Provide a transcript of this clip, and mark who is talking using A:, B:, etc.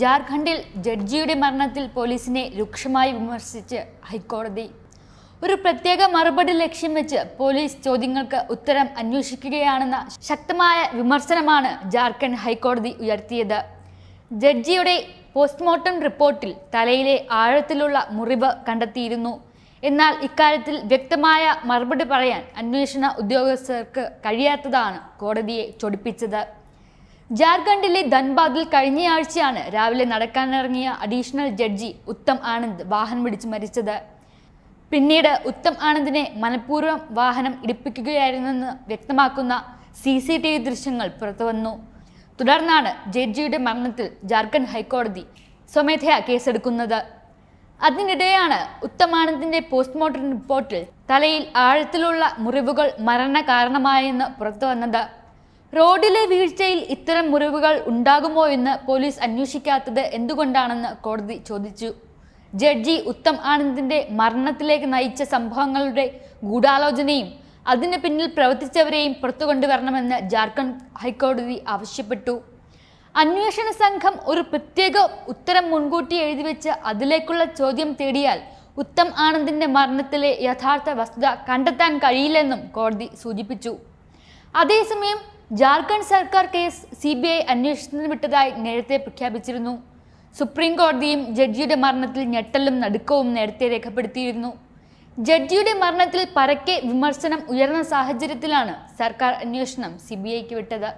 A: ജാർഖണ്ഡിൽ ജഡ്ജിയുടെ മരണത്തിൽ പോലീസിനെ രൂക്ഷമായി വിമർശിച്ച് ഹൈക്കോടതി ഒരു പ്രത്യേക മറുപടി ലക്ഷ്യം വെച്ച് പോലീസ് ചോദ്യങ്ങൾക്ക് ഉത്തരം അന്വേഷിക്കുകയാണെന്ന ശക്തമായ വിമർശനമാണ് ജാർഖണ്ഡ് ഹൈക്കോടതി ഉയർത്തിയത് ജഡ്ജിയുടെ പോസ്റ്റ്മോർട്ടം റിപ്പോർട്ടിൽ തലയിലെ ആഴത്തിലുള്ള മുറിവ് കണ്ടെത്തിയിരുന്നു എന്നാൽ ഇക്കാര്യത്തിൽ വ്യക്തമായ മറുപടി പറയാൻ അന്വേഷണ ഉദ്യോഗസ്ഥർക്ക് കഴിയാത്തതാണ് കോടതിയെ ചൊടിപ്പിച്ചത് ജാർഖണ്ഡിലെ ധൻബാദിൽ കഴിഞ്ഞയാഴ്ചയാണ് രാവിലെ നടക്കാനിറങ്ങിയ അഡീഷണൽ ജഡ്ജി ഉത്തം ആനന്ദ് വാഹനം വാഹനമിടിച്ച് മരിച്ചത് പിന്നീട് ഉത്തം ആനന്ദിനെ മനഃപൂർവ്വം വാഹനം ഇടിപ്പിക്കുകയായിരുന്നെന്ന് വ്യക്തമാക്കുന്ന സി സി ടി വി ദൃശ്യങ്ങൾ പുറത്തുവന്നു തുടർന്നാണ് ജഡ്ജിയുടെ മരണത്തിൽ ജാർഖണ്ഡ് ഹൈക്കോടതി സ്വമേധയാ കേസെടുക്കുന്നത് അതിനിടെയാണ് ഉത്തമാനന്ദിന്റെ പോസ്റ്റ്മോർട്ടം റിപ്പോർട്ടിൽ തലയിൽ ആഴത്തിലുള്ള മുറിവുകൾ മരണ കാരണമായെന്ന് പുറത്തുവന്നത് റോഡിലെ വീഴ്ചയിൽ ഇത്തരം മുറിവുകൾ ഉണ്ടാകുമോ എന്ന് പോലീസ് അന്വേഷിക്കാത്തത് എന്തുകൊണ്ടാണെന്ന് കോടതി ചോദിച്ചു ജഡ്ജി ഉത്തം ആനന്ദിന്റെ മരണത്തിലേക്ക് നയിച്ച സംഭവങ്ങളുടെ ഗൂഢാലോചനയും അതിന് പിന്നിൽ പ്രവർത്തിച്ചവരെയും പുറത്തു കൊണ്ടുവരണമെന്ന് ജാർഖണ്ഡ് ഹൈക്കോടതി ആവശ്യപ്പെട്ടു അന്വേഷണ സംഘം ഒരു പ്രത്യേക ഉത്തരം മുൻകൂട്ടി എഴുതിവെച്ച് അതിലേക്കുള്ള ചോദ്യം തേടിയാൽ ഉത്തം ആനന്ദിന്റെ മരണത്തിലെ യഥാർത്ഥ വസ്തുത കണ്ടെത്താൻ കഴിയില്ലെന്നും കോടതി സൂചിപ്പിച്ചു അതേസമയം ജാർഖണ്ഡ് സർക്കാർ കേസ് സി ബി ഐ അന്വേഷണത്തിന് വിട്ടതായി നേരത്തെ പ്രഖ്യാപിച്ചിരുന്നു സുപ്രീം കോടതിയും ജഡ്ജിയുടെ മരണത്തിൽ ഞെട്ടലും നടുക്കവും നേരത്തെ രേഖപ്പെടുത്തിയിരുന്നു ജഡ്ജിയുടെ മരണത്തിൽ പരക്കെ വിമർശനം ഉയർന്ന സാഹചര്യത്തിലാണ് സർക്കാർ അന്വേഷണം സി വിട്ടത്